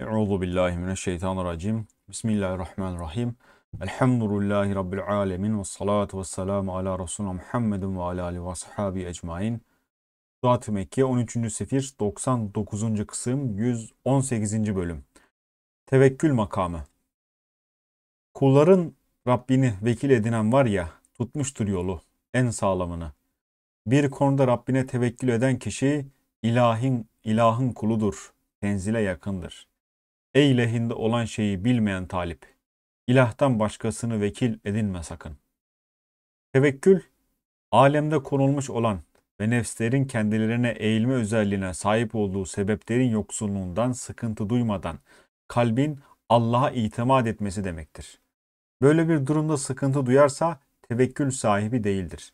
Euzu billahi mineşşeytanirracim. Bismillahirrahmanirrahim. Elhamdülillahi rabbil alamin ve salatu vesselamu ala resulina Muhammedin ve ala alihi ve sahbi ecmaîn. Zat-ı Mekke 13. sefir 99. kısım 118. bölüm. Tevekkül makamı. Kulların Rabbini vekil edinen var ya, tutmuştur yolu, en sağlamını. Bir konuda Rabbine tevekkül eden kişi ilahin ilahın kuludur, tenzile yakındır.'' Ey lehinde olan şeyi bilmeyen talip, ilahtan başkasını vekil edinme sakın. Tevekkül, alemde konulmuş olan ve nefslerin kendilerine eğilme özelliğine sahip olduğu sebeplerin yoksunluğundan sıkıntı duymadan kalbin Allah'a itimat etmesi demektir. Böyle bir durumda sıkıntı duyarsa tevekkül sahibi değildir.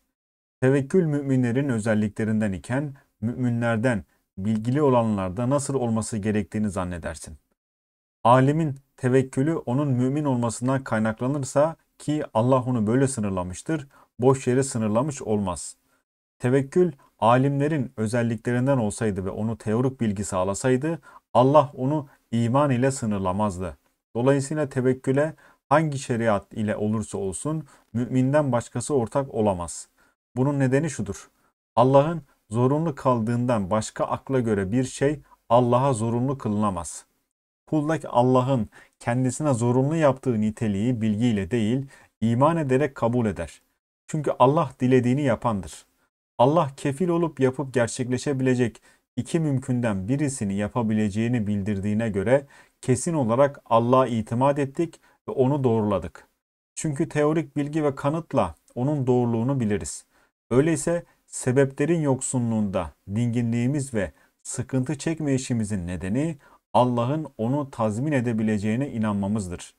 Tevekkül müminlerin özelliklerinden iken müminlerden bilgili olanlarda nasıl olması gerektiğini zannedersin. Alimin tevekkülü onun mümin olmasından kaynaklanırsa ki Allah onu böyle sınırlamıştır, boş yere sınırlamış olmaz. Tevekkül alimlerin özelliklerinden olsaydı ve onu teorik bilgi sağlasaydı Allah onu iman ile sınırlamazdı. Dolayısıyla tevekküle hangi şeriat ile olursa olsun müminden başkası ortak olamaz. Bunun nedeni şudur. Allah'ın zorunlu kaldığından başka akla göre bir şey Allah'a zorunlu kılınamaz.'' Kullak Allah'ın kendisine zorunlu yaptığı niteliği bilgiyle değil, iman ederek kabul eder. Çünkü Allah dilediğini yapandır. Allah kefil olup yapıp gerçekleşebilecek iki mümkünden birisini yapabileceğini bildirdiğine göre kesin olarak Allah'a itimat ettik ve onu doğruladık. Çünkü teorik bilgi ve kanıtla onun doğruluğunu biliriz. Öyleyse sebeplerin yoksunluğunda dinginliğimiz ve sıkıntı çekmeyişimizin nedeni Allah'ın onu tazmin edebileceğine inanmamızdır.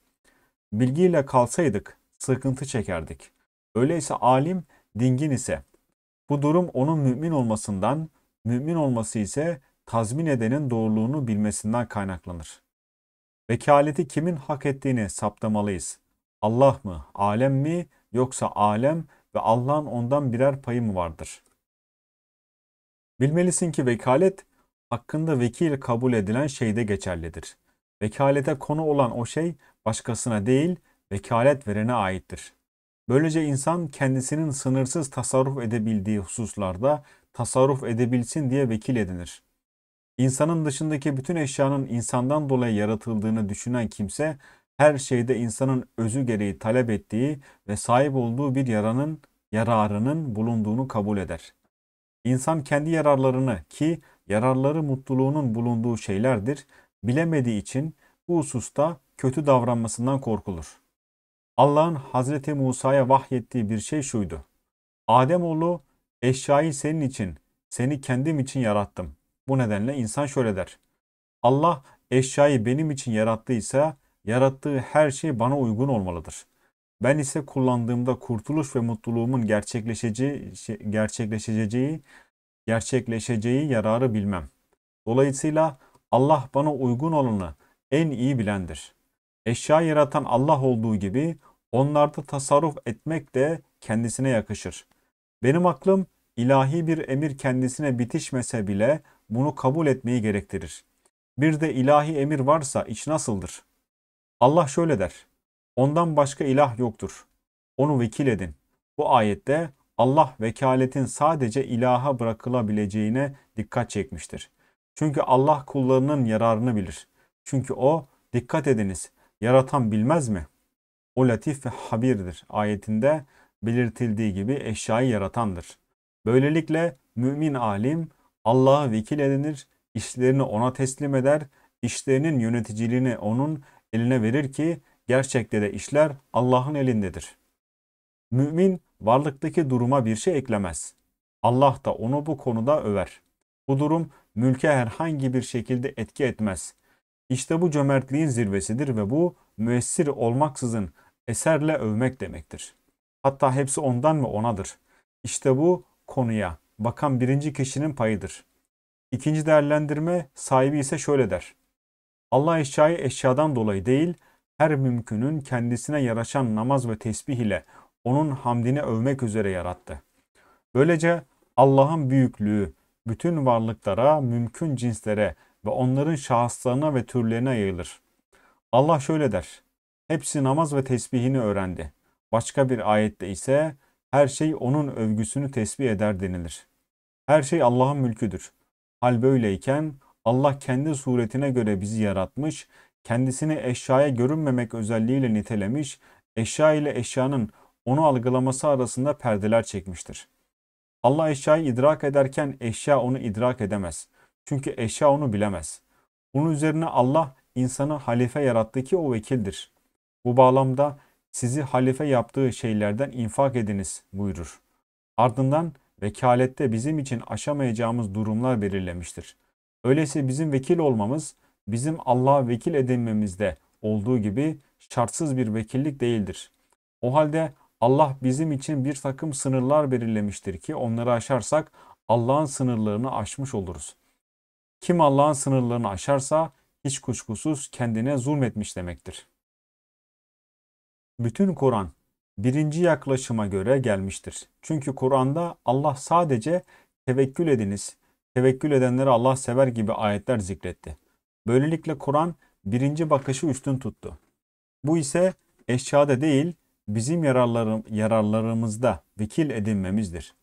Bilgiyle kalsaydık sıkıntı çekerdik. Öyleyse alim dingin ise bu durum onun mümin olmasından, mümin olması ise tazmin edenin doğruluğunu bilmesinden kaynaklanır. Vekaleti kimin hak ettiğini saptamalıyız. Allah mı, alem mi yoksa alem ve Allah'ın ondan birer payı mı vardır? Bilmelisin ki vekalet hakkında vekil kabul edilen şeyde geçerlidir. Vekalete konu olan o şey başkasına değil, vekalet verene aittir. Böylece insan kendisinin sınırsız tasarruf edebildiği hususlarda tasarruf edebilsin diye vekil edinir. İnsanın dışındaki bütün eşyanın insandan dolayı yaratıldığını düşünen kimse her şeyde insanın özü gereği talep ettiği ve sahip olduğu bir yaranın yararının bulunduğunu kabul eder. İnsan kendi yararlarını ki yararları mutluluğunun bulunduğu şeylerdir. Bilemediği için bu hususta kötü davranmasından korkulur. Allah'ın Hazreti Musa'ya vahyettiği bir şey şuydu. Ademoğlu eşyayı senin için, seni kendim için yarattım. Bu nedenle insan şöyle der. Allah eşyayı benim için yarattıysa yarattığı her şey bana uygun olmalıdır. Ben ise kullandığımda kurtuluş ve mutluluğumun gerçekleşeceği, şey, gerçekleşeceği gerçekleşeceği yararı bilmem. Dolayısıyla Allah bana uygun olanı en iyi bilendir. Eşya yaratan Allah olduğu gibi onlarda tasarruf etmek de kendisine yakışır. Benim aklım ilahi bir emir kendisine bitişmese bile bunu kabul etmeyi gerektirir. Bir de ilahi emir varsa iş nasıldır? Allah şöyle der. Ondan başka ilah yoktur. Onu vekil edin. Bu ayette Allah vekaletin sadece ilaha bırakılabileceğine dikkat çekmiştir. Çünkü Allah kullarının yararını bilir. Çünkü o dikkat ediniz yaratan bilmez mi? O latif ve habirdir ayetinde belirtildiği gibi eşyayı yaratandır. Böylelikle mümin alim Allah'a vekil edinir, işlerini ona teslim eder, işlerinin yöneticiliğini onun eline verir ki gerçekte de işler Allah'ın elindedir. Mümin varlıktaki duruma bir şey eklemez. Allah da onu bu konuda över. Bu durum mülke herhangi bir şekilde etki etmez. İşte bu cömertliğin zirvesidir ve bu müessir olmaksızın eserle övmek demektir. Hatta hepsi ondan ve onadır. İşte bu konuya bakan birinci kişinin payıdır. İkinci değerlendirme sahibi ise şöyle der. Allah eşyayı eşyadan dolayı değil, her mümkünün kendisine yaraşan namaz ve tesbih ile onun hamdini övmek üzere yarattı. Böylece Allah'ın büyüklüğü bütün varlıklara, mümkün cinslere ve onların şahıslarına ve türlerine yayılır. Allah şöyle der. Hepsi namaz ve tesbihini öğrendi. Başka bir ayette ise her şey onun övgüsünü tesbih eder denilir. Her şey Allah'ın mülküdür. Hal böyleyken Allah kendi suretine göre bizi yaratmış, kendisini eşyaya görünmemek özelliğiyle nitelemiş, eşya ile eşyanın onu algılaması arasında perdeler çekmiştir. Allah eşyayı idrak ederken eşya onu idrak edemez. Çünkü eşya onu bilemez. Bunun üzerine Allah insanı halife yarattı ki o vekildir. Bu bağlamda sizi halife yaptığı şeylerden infak ediniz buyurur. Ardından vekalette bizim için aşamayacağımız durumlar belirlemiştir. Öyleyse bizim vekil olmamız bizim Allah'a vekil edinmemizde olduğu gibi şartsız bir vekillik değildir. O halde Allah bizim için bir takım sınırlar belirlemiştir ki onları aşarsak Allah'ın sınırlarını aşmış oluruz. Kim Allah'ın sınırlarını aşarsa hiç kuşkusuz kendine zulmetmiş demektir. Bütün Kur'an birinci yaklaşıma göre gelmiştir. Çünkü Kur'an'da Allah sadece tevekkül ediniz, tevekkül edenleri Allah sever gibi ayetler zikretti. Böylelikle Kur'an birinci bakışı üstün tuttu. Bu ise eşyada değil, bizim yararları, yararlarımızda vekil edinmemizdir.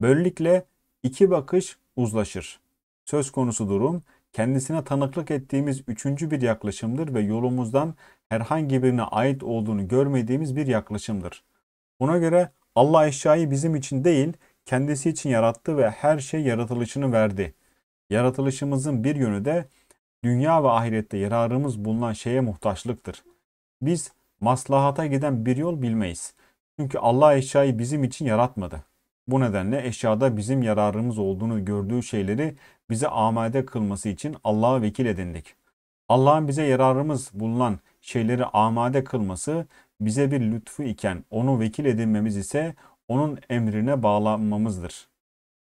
Böylelikle iki bakış uzlaşır. Söz konusu durum kendisine tanıklık ettiğimiz üçüncü bir yaklaşımdır ve yolumuzdan herhangi birine ait olduğunu görmediğimiz bir yaklaşımdır. Buna göre Allah eşyayı bizim için değil, kendisi için yarattı ve her şey yaratılışını verdi. Yaratılışımızın bir yönü de dünya ve ahirette yararımız bulunan şeye muhtaçlıktır. Biz maslahata giden bir yol bilmeyiz. Çünkü Allah eşyayı bizim için yaratmadı. Bu nedenle eşyada bizim yararımız olduğunu gördüğü şeyleri bize amade kılması için Allah'a vekil edindik. Allah'ın bize yararımız bulunan şeyleri amade kılması bize bir lütfu iken onu vekil edinmemiz ise onun emrine bağlanmamızdır.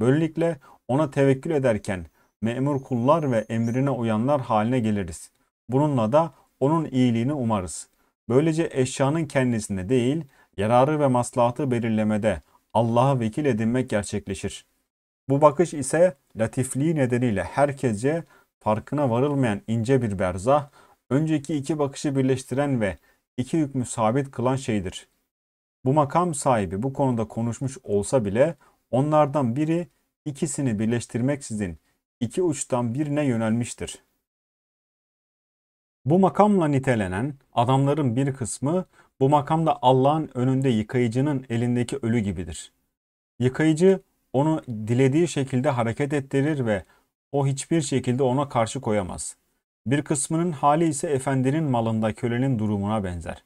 Böylelikle ona tevekkül ederken memur kullar ve emrine uyanlar haline geliriz. Bununla da onun iyiliğini umarız. Böylece eşyanın kendisinde değil, yararı ve maslahatı belirlemede Allah'a vekil edinmek gerçekleşir. Bu bakış ise latifliği nedeniyle herkese farkına varılmayan ince bir berzah, önceki iki bakışı birleştiren ve iki hükmü sabit kılan şeydir. Bu makam sahibi bu konuda konuşmuş olsa bile onlardan biri ikisini birleştirmeksizin iki uçtan birine yönelmiştir. Bu makamla nitelenen adamların bir kısmı bu makamda Allah'ın önünde yıkayıcının elindeki ölü gibidir. Yıkayıcı onu dilediği şekilde hareket ettirir ve o hiçbir şekilde ona karşı koyamaz. Bir kısmının hali ise efendinin malında kölenin durumuna benzer.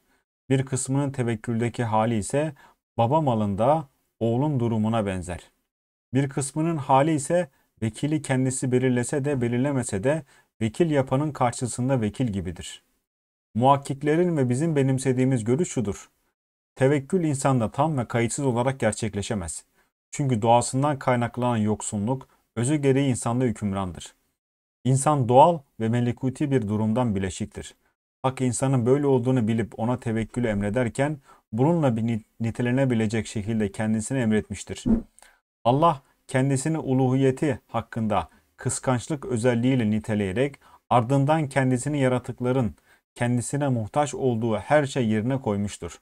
Bir kısmının tevekküldeki hali ise baba malında oğlun durumuna benzer. Bir kısmının hali ise vekili kendisi belirlese de belirlemese de vekil yapanın karşısında vekil gibidir. Muhakkiklerin ve bizim benimsediğimiz görüş şudur. Tevekkül insanda tam ve kayıtsız olarak gerçekleşemez. Çünkü doğasından kaynaklanan yoksunluk özü gereği insanda hükümrandır. İnsan doğal ve melekuti bir durumdan bileşiktir. Hak insanın böyle olduğunu bilip ona tevekkülü emrederken bununla bir nitelenebilecek şekilde kendisini emretmiştir. Allah kendisini uluhiyeti hakkında kıskançlık özelliğiyle niteleyerek ardından kendisini yaratıkların kendisine muhtaç olduğu her şey yerine koymuştur.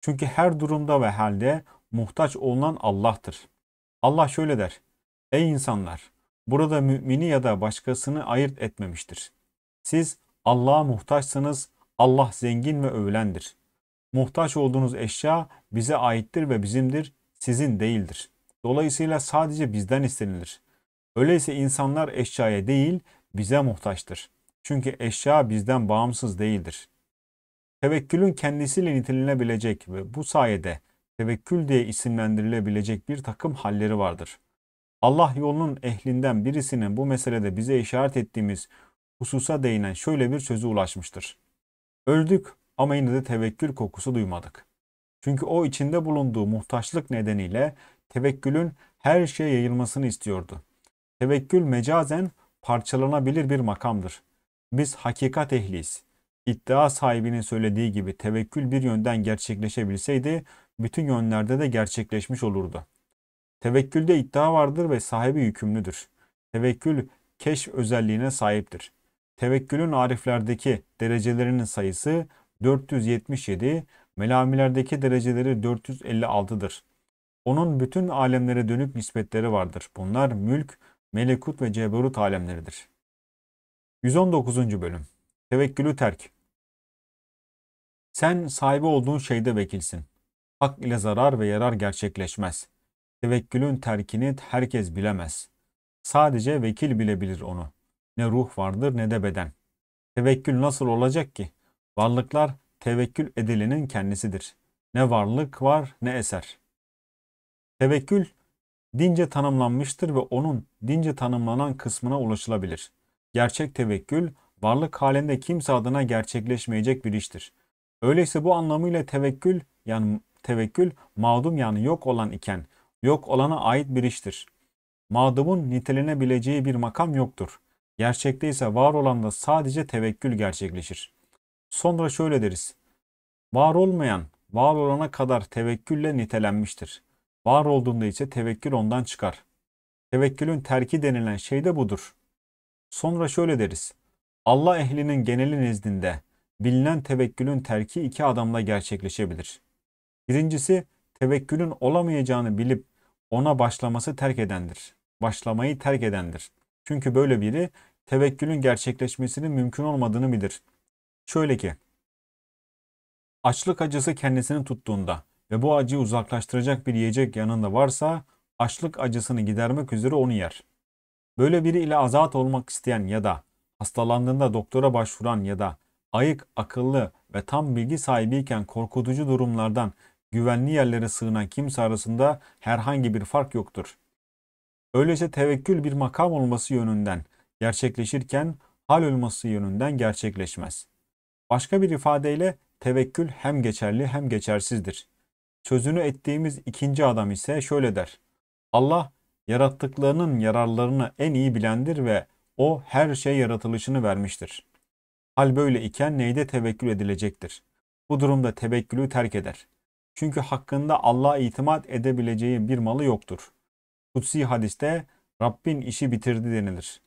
Çünkü her durumda ve halde muhtaç olunan Allah'tır. Allah şöyle der. Ey insanlar! Burada mümini ya da başkasını ayırt etmemiştir. Siz Allah'a muhtaçsınız, Allah zengin ve övülendir. Muhtaç olduğunuz eşya bize aittir ve bizimdir, sizin değildir. Dolayısıyla sadece bizden istenilir. Öyleyse insanlar eşyaya değil bize muhtaçtır. Çünkü eşya bizden bağımsız değildir. Tevekkülün kendisiyle nitelenebilecek ve bu sayede tevekkül diye isimlendirilebilecek bir takım halleri vardır. Allah yolunun ehlinden birisinin bu meselede bize işaret ettiğimiz hususa değinen şöyle bir sözü ulaşmıştır. Öldük ama yine de tevekkül kokusu duymadık. Çünkü o içinde bulunduğu muhtaçlık nedeniyle tevekkülün her şeye yayılmasını istiyordu. Tevekkül mecazen parçalanabilir bir makamdır. Biz hakikat ehliyiz. İddia sahibinin söylediği gibi tevekkül bir yönden gerçekleşebilseydi bütün yönlerde de gerçekleşmiş olurdu. Tevekkülde iddia vardır ve sahibi yükümlüdür. Tevekkül keşf özelliğine sahiptir. Tevekkülün ariflerdeki derecelerinin sayısı 477, melamilerdeki dereceleri 456'dır. Onun bütün alemlere dönük nispetleri vardır. Bunlar mülk, melekut ve ceberut alemleridir. 119. Bölüm Tevekkülü terk Sen sahibi olduğun şeyde vekilsin. Hak ile zarar ve yarar gerçekleşmez. Tevekkülün terkini herkes bilemez. Sadece vekil bilebilir onu. Ne ruh vardır ne de beden. Tevekkül nasıl olacak ki? Varlıklar tevekkül edilenin kendisidir. Ne varlık var ne eser. Tevekkül dince tanımlanmıştır ve onun dince tanımlanan kısmına ulaşılabilir. Gerçek tevekkül, varlık halinde kimse adına gerçekleşmeyecek bir iştir. Öyleyse bu anlamıyla tevekkül yani tevekkül mağdum yani yok olan iken yok olana ait bir iştir. Mağdumun nitelenebileceği bir makam yoktur. Gerçekte ise var olanda sadece tevekkül gerçekleşir. Sonra şöyle deriz. Var olmayan var olana kadar tevekkülle nitelenmiştir. Var olduğunda ise tevekkül ondan çıkar. Tevekkülün terki denilen şey de budur. Sonra şöyle deriz. Allah ehlinin geneli nezdinde bilinen tevekkülün terki iki adamla gerçekleşebilir. Birincisi tevekkülün olamayacağını bilip ona başlaması terk edendir. Başlamayı terk edendir. Çünkü böyle biri tevekkülün gerçekleşmesinin mümkün olmadığını bilir. Şöyle ki, açlık acısı kendisini tuttuğunda ve bu acıyı uzaklaştıracak bir yiyecek yanında varsa açlık acısını gidermek üzere onu yer. Böyle biri ile azat olmak isteyen ya da hastalandığında doktora başvuran ya da ayık, akıllı ve tam bilgi sahibiyken korkutucu durumlardan güvenli yerlere sığınan kimse arasında herhangi bir fark yoktur. Öyleyse tevekkül bir makam olması yönünden gerçekleşirken hal olması yönünden gerçekleşmez. Başka bir ifadeyle tevekkül hem geçerli hem geçersizdir sözünü ettiğimiz ikinci adam ise şöyle der. Allah yarattıklarının yararlarını en iyi bilendir ve o her şey yaratılışını vermiştir. Hal böyle iken neyde tevekkül edilecektir? Bu durumda tevekkülü terk eder. Çünkü hakkında Allah'a itimat edebileceği bir malı yoktur. Kutsi hadiste Rabbin işi bitirdi denilir.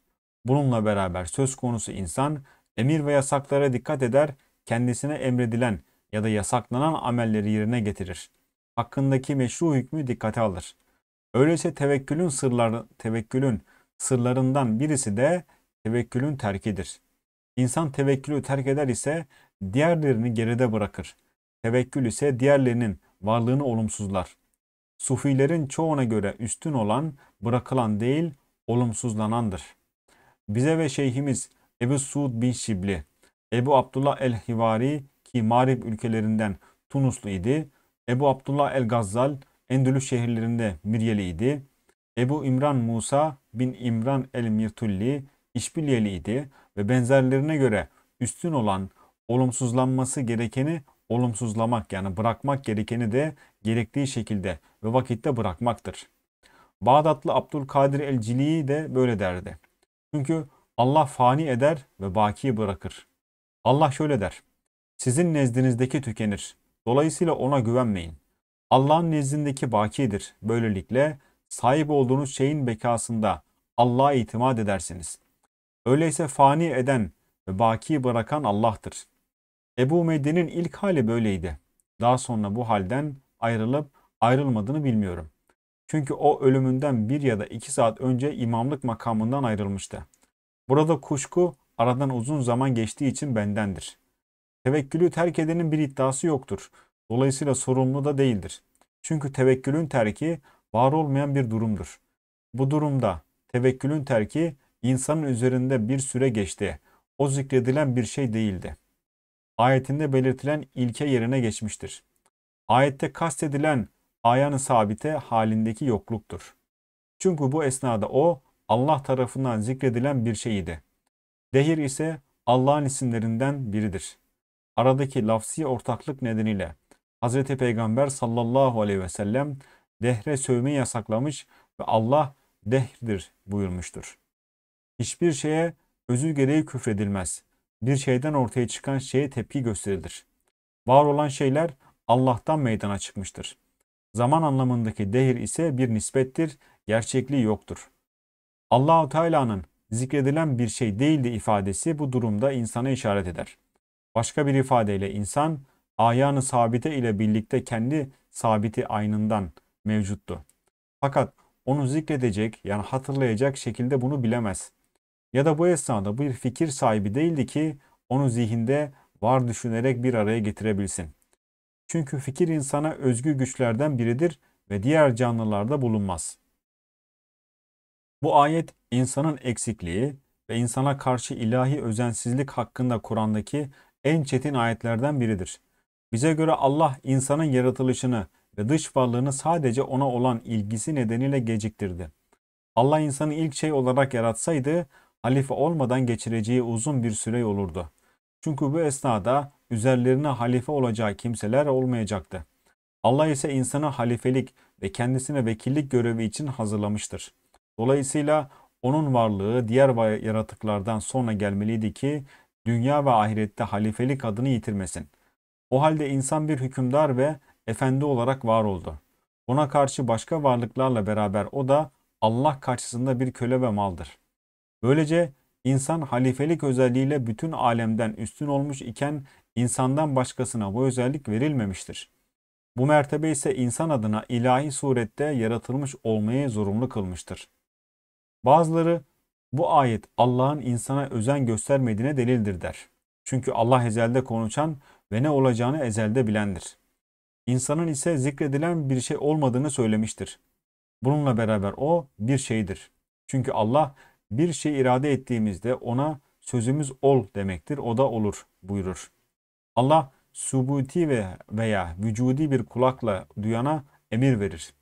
Bununla beraber söz konusu insan emir ve yasaklara dikkat eder, kendisine emredilen ya da yasaklanan amelleri yerine getirir hakkındaki meşru hükmü dikkate alır. Öyleyse tevekkülün sırlar tevekkülün sırlarından birisi de tevekkülün terkidir. İnsan tevekkülü terk eder ise diğerlerini geride bırakır. Tevekkül ise diğerlerinin varlığını olumsuzlar. Sufilerin çoğuna göre üstün olan bırakılan değil olumsuzlanandır. Bize ve şeyhimiz Ebu Suud bin Şibli, Ebu Abdullah el-Hivari ki Mağrib ülkelerinden Tunuslu idi, Ebu Abdullah el-Gazzal Endülüs şehirlerinde Miryeliydi. Ebu İmran Musa bin İmran el-Mirtulli İşbilyeliydi ve benzerlerine göre üstün olan olumsuzlanması gerekeni olumsuzlamak yani bırakmak gerekeni de gerektiği şekilde ve vakitte bırakmaktır. Bağdatlı Abdülkadir el Ciliyi de böyle derdi. Çünkü Allah fani eder ve baki bırakır. Allah şöyle der. Sizin nezdinizdeki tükenir. Dolayısıyla ona güvenmeyin. Allah'ın nezdindeki bakidir. Böylelikle sahip olduğunuz şeyin bekasında Allah'a itimat edersiniz. Öyleyse fani eden ve baki bırakan Allah'tır. Ebu Medin'in ilk hali böyleydi. Daha sonra bu halden ayrılıp ayrılmadığını bilmiyorum. Çünkü o ölümünden bir ya da iki saat önce imamlık makamından ayrılmıştı. Burada kuşku aradan uzun zaman geçtiği için bendendir.'' Tevekkülü terk edenin bir iddiası yoktur. Dolayısıyla sorumlu da değildir. Çünkü tevekkülün terki var olmayan bir durumdur. Bu durumda tevekkülün terki insanın üzerinde bir süre geçti. O zikredilen bir şey değildi. Ayetinde belirtilen ilke yerine geçmiştir. Ayette kastedilen ayanı sabite halindeki yokluktur. Çünkü bu esnada o Allah tarafından zikredilen bir şeydi. Dehir ise Allah'ın isimlerinden biridir aradaki lafsi ortaklık nedeniyle Hz. Peygamber sallallahu aleyhi ve sellem dehre sövmeyi yasaklamış ve Allah dehirdir buyurmuştur. Hiçbir şeye özü gereği küfredilmez. Bir şeyden ortaya çıkan şeye tepki gösterilir. Var olan şeyler Allah'tan meydana çıkmıştır. Zaman anlamındaki dehir ise bir nispettir, gerçekliği yoktur. Allahu Teala'nın zikredilen bir şey değildi ifadesi bu durumda insana işaret eder. Başka bir ifadeyle insan ayağını sabite ile birlikte kendi sabiti aynından mevcuttu. Fakat onu zikredecek yani hatırlayacak şekilde bunu bilemez. Ya da bu esnada bir fikir sahibi değildi ki onu zihinde var düşünerek bir araya getirebilsin. Çünkü fikir insana özgü güçlerden biridir ve diğer canlılarda bulunmaz. Bu ayet insanın eksikliği ve insana karşı ilahi özensizlik hakkında Kur'an'daki en çetin ayetlerden biridir. Bize göre Allah insanın yaratılışını ve dış varlığını sadece ona olan ilgisi nedeniyle geciktirdi. Allah insanı ilk şey olarak yaratsaydı halife olmadan geçireceği uzun bir süre olurdu. Çünkü bu esnada üzerlerine halife olacağı kimseler olmayacaktı. Allah ise insanı halifelik ve kendisine vekillik görevi için hazırlamıştır. Dolayısıyla onun varlığı diğer yaratıklardan sonra gelmeliydi ki dünya ve ahirette halifelik adını yitirmesin. O halde insan bir hükümdar ve efendi olarak var oldu. Ona karşı başka varlıklarla beraber o da Allah karşısında bir köle ve maldır. Böylece insan halifelik özelliğiyle bütün alemden üstün olmuş iken insandan başkasına bu özellik verilmemiştir. Bu mertebe ise insan adına ilahi surette yaratılmış olmayı zorunlu kılmıştır. Bazıları bu ayet Allah'ın insana özen göstermediğine delildir der. Çünkü Allah ezelde konuşan ve ne olacağını ezelde bilendir. İnsanın ise zikredilen bir şey olmadığını söylemiştir. Bununla beraber o bir şeydir. Çünkü Allah bir şey irade ettiğimizde ona sözümüz ol demektir. O da olur buyurur. Allah subuti veya vücudi bir kulakla duyana emir verir.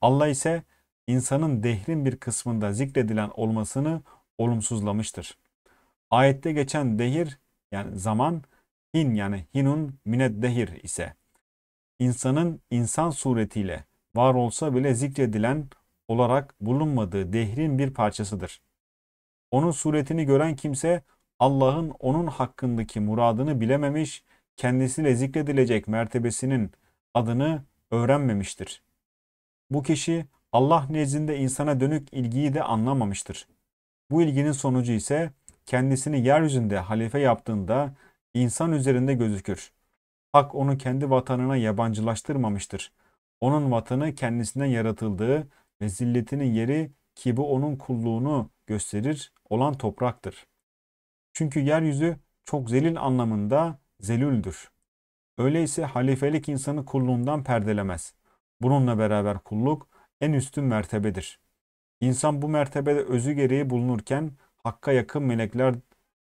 Allah ise insanın dehrin bir kısmında zikredilen olmasını olumsuzlamıştır. Ayette geçen dehir yani zaman hin yani hinun minet dehir ise insanın insan suretiyle var olsa bile zikredilen olarak bulunmadığı dehrin bir parçasıdır. Onun suretini gören kimse Allah'ın onun hakkındaki muradını bilememiş, kendisiyle zikredilecek mertebesinin adını öğrenmemiştir. Bu kişi Allah nezdinde insana dönük ilgiyi de anlamamıştır. Bu ilginin sonucu ise kendisini yeryüzünde halife yaptığında insan üzerinde gözükür. Hak onu kendi vatanına yabancılaştırmamıştır. Onun vatanı kendisinden yaratıldığı ve zilletinin yeri ki bu onun kulluğunu gösterir olan topraktır. Çünkü yeryüzü çok zelil anlamında zelüldür. Öyleyse halifelik insanı kulluğundan perdelemez. Bununla beraber kulluk en üstün mertebedir. İnsan bu mertebede özü gereği bulunurken hakka yakın melekler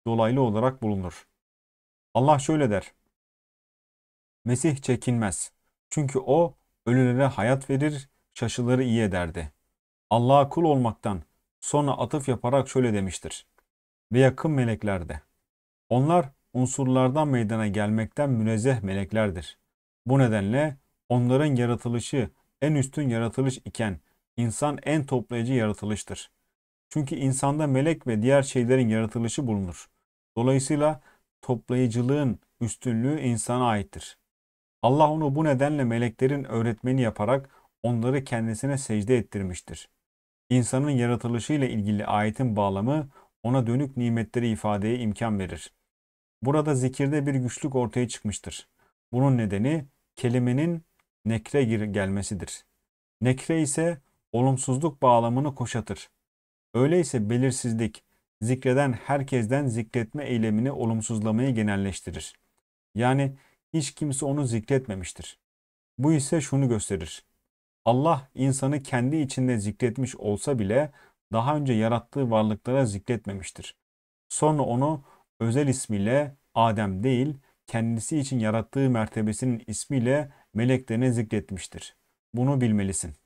dolaylı olarak bulunur. Allah şöyle der. Mesih çekinmez. Çünkü o ölülere hayat verir, şaşıları iyi ederdi. Allah'a kul olmaktan sonra atıf yaparak şöyle demiştir. Ve yakın melekler de. Onlar unsurlardan meydana gelmekten münezzeh meleklerdir. Bu nedenle onların yaratılışı en üstün yaratılış iken insan en toplayıcı yaratılıştır. Çünkü insanda melek ve diğer şeylerin yaratılışı bulunur. Dolayısıyla toplayıcılığın üstünlüğü insana aittir. Allah onu bu nedenle meleklerin öğretmeni yaparak onları kendisine secde ettirmiştir. İnsanın yaratılışıyla ilgili ayetin bağlamı ona dönük nimetleri ifadeye imkan verir. Burada zikirde bir güçlük ortaya çıkmıştır. Bunun nedeni kelimenin nekre gir gelmesidir. Nekre ise olumsuzluk bağlamını koşatır. Öyleyse belirsizlik, zikreden herkesten zikretme eylemini olumsuzlamayı genelleştirir. Yani hiç kimse onu zikretmemiştir. Bu ise şunu gösterir. Allah insanı kendi içinde zikretmiş olsa bile daha önce yarattığı varlıklara zikretmemiştir. Sonra onu özel ismiyle Adem değil, kendisi için yarattığı mertebesinin ismiyle meleklerine zikretmiştir. Bunu bilmelisin.